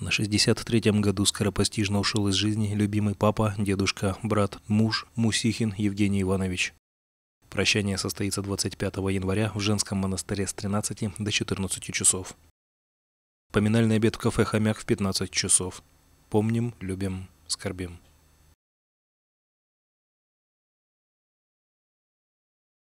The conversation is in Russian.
На 63-м году скоропостижно ушел из жизни любимый папа, дедушка, брат, муж Мусихин Евгений Иванович. Прощание состоится 25 января в женском монастыре с 13 до 14 часов. Поминальный обед в кафе «Хомяк» в 15 часов. Помним, любим, скорбим.